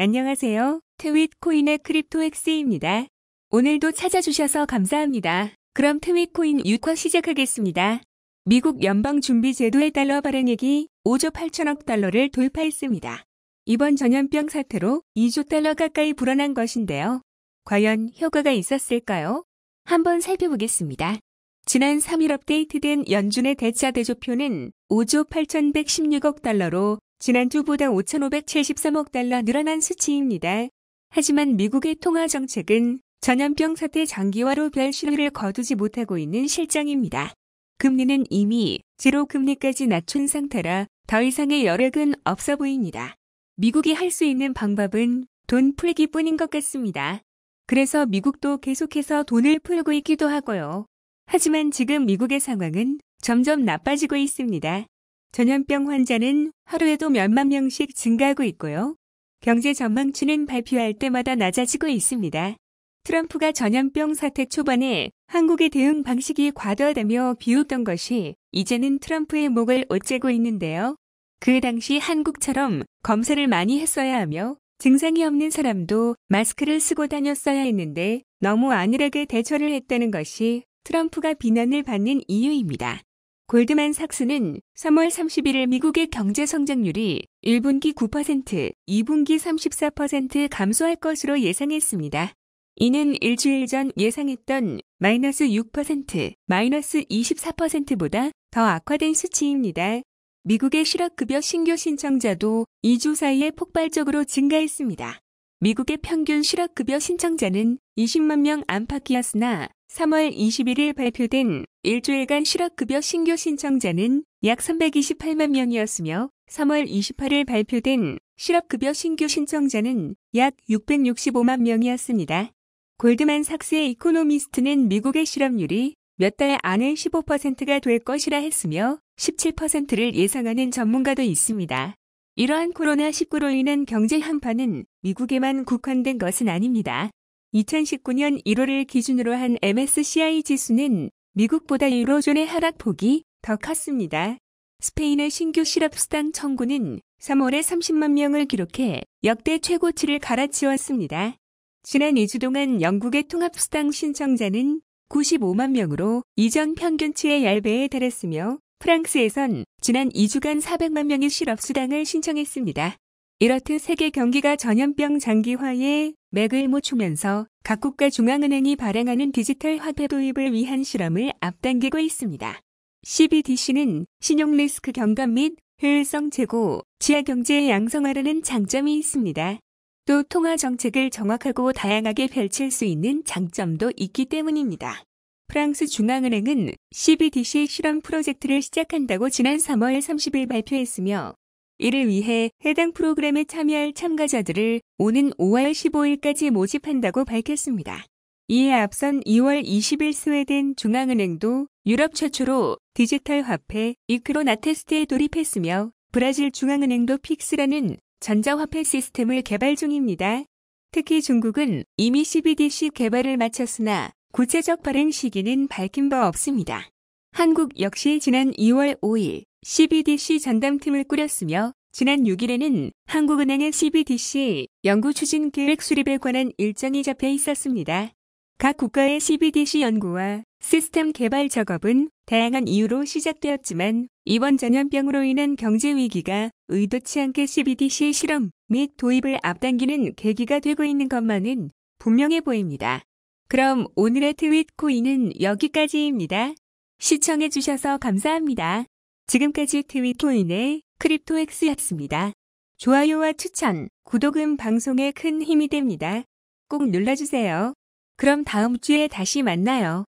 안녕하세요. 트윗코인의 크립토엑스입니다. 오늘도 찾아주셔서 감사합니다. 그럼 트윗코인 6화 시작하겠습니다. 미국 연방준비제도의 달러 발행액이 5조 8천억 달러를 돌파했습니다. 이번 전염병 사태로 2조 달러 가까이 불어난 것인데요. 과연 효과가 있었을까요? 한번 살펴보겠습니다. 지난 3일 업데이트된 연준의 대차 대조표는 5조 8,116억 달러로 지난주보다 5,573억 달러 늘어난 수치입니다. 하지만 미국의 통화 정책은 전염병 사태 장기화로 별 신호를 거두지 못하고 있는 실정입니다. 금리는 이미 제로 금리까지 낮춘 상태라 더 이상의 여력은 없어 보입니다. 미국이 할 수 있는 방법은 돈 풀기 뿐인 것 같습니다. 그래서 미국도 계속해서 돈을 풀고 있기도 하고요. 하지만 지금 미국의 상황은 점점 나빠지고 있습니다. 전염병 환자는 하루에도 몇만 명씩 증가하고 있고요. 경제 전망치는 발표할 때마다 낮아지고 있습니다. 트럼프가 전염병 사태 초반에 한국의 대응 방식이 과도하다며 비웃던 것이 이제는 트럼프의 목을 옷째고 있는데요. 그 당시 한국처럼 검사를 많이 했어야 하며 증상이 없는 사람도 마스크를 쓰고 다녔어야 했는데 너무 안일하게 대처를 했다는 것이 트럼프가 비난을 받는 이유입니다. 골드만 삭스는 3월 31일 미국의 경제 성장률이 1분기 9%, 2분기 34% 감소할 것으로 예상했습니다. 이는 일주일 전 예상했던 마이너스 6%, 마이너스 24%보다 더 악화된 수치입니다. 미국의 실업급여 신규 신청자도 2주 사이에 폭발적으로 증가했습니다. 미국의 평균 실업급여 신청자는 20만 명 안팎이었으나 3월 21일 발표된 일주일간 실업급여 신규 신청자는 약 328만 명이었으며 3월 28일 발표된 실업급여 신규 신청자는 약 665만 명이었습니다. 골드만삭스의 이코노미스트는 미국의 실업률이 몇 달 안에 15%가 될 것이라 했으며 17%를 예상하는 전문가도 있습니다. 이러한 코로나19로 인한 경제 한파는 미국에만 국한된 것은 아닙니다. 2019년 1월을 기준으로 한 MSCI 지수는 미국보다 유로존의 하락폭이 더 컸습니다. 스페인의 신규 실업수당 청구는 3월에 30만 명을 기록해 역대 최고치를 갈아치웠습니다. 지난 2주 동안 영국의 통합수당 신청자는 95만 명으로 이전 평균치의 얇배에 달했으며 프랑스에선 지난 2주간 400만 명이 실업수당을 신청했습니다. 이렇듯 세계 경기가 전염병 장기화에 맥을 못 추면서 각국과 중앙은행이 발행하는 디지털 화폐 도입을 위한 실험을 앞당기고 있습니다. CBDC는 신용 리스크 경감 및 효율성 제고, 지하경제 양성화라는 장점이 있습니다. 또 통화 정책을 정확하고 다양하게 펼칠 수 있는 장점도 있기 때문입니다. 프랑스 중앙은행은 CBDC 실험 프로젝트를 시작한다고 지난 3월 30일 발표했으며 이를 위해 해당 프로그램에 참여할 참가자들을 오는 5월 15일까지 모집한다고 밝혔습니다. 이에 앞선 2월 20일 스웨덴 중앙은행도 유럽 최초로 디지털 화폐 이크로 나테스트에 돌입했으며 브라질 중앙은행도 픽스라는 전자화폐 시스템을 개발 중입니다. 특히 중국은 이미 CBDC 개발을 마쳤으나 구체적 발행 시기는 밝힌 바 없습니다. 한국 역시 지난 2월 5일 CBDC 전담팀을 꾸렸으며 지난 6일에는 한국은행의 CBDC 연구 추진 계획 수립에 관한 일정이 잡혀 있었습니다. 각 국가의 CBDC 연구와 시스템 개발 작업은 다양한 이유로 시작되었지만 이번 전염병으로 인한 경제 위기가 의도치 않게 CBDC 실험 및 도입을 앞당기는 계기가 되고 있는 것만은 분명해 보입니다. 그럼 오늘의 트윗 코인은 여기까지입니다. 시청해주셔서 감사합니다. 지금까지 트위코인의 크립토엑스였습니다. 좋아요와 추천, 구독은 방송에 큰 힘이 됩니다. 꼭 눌러주세요. 그럼 다음 주에 다시 만나요.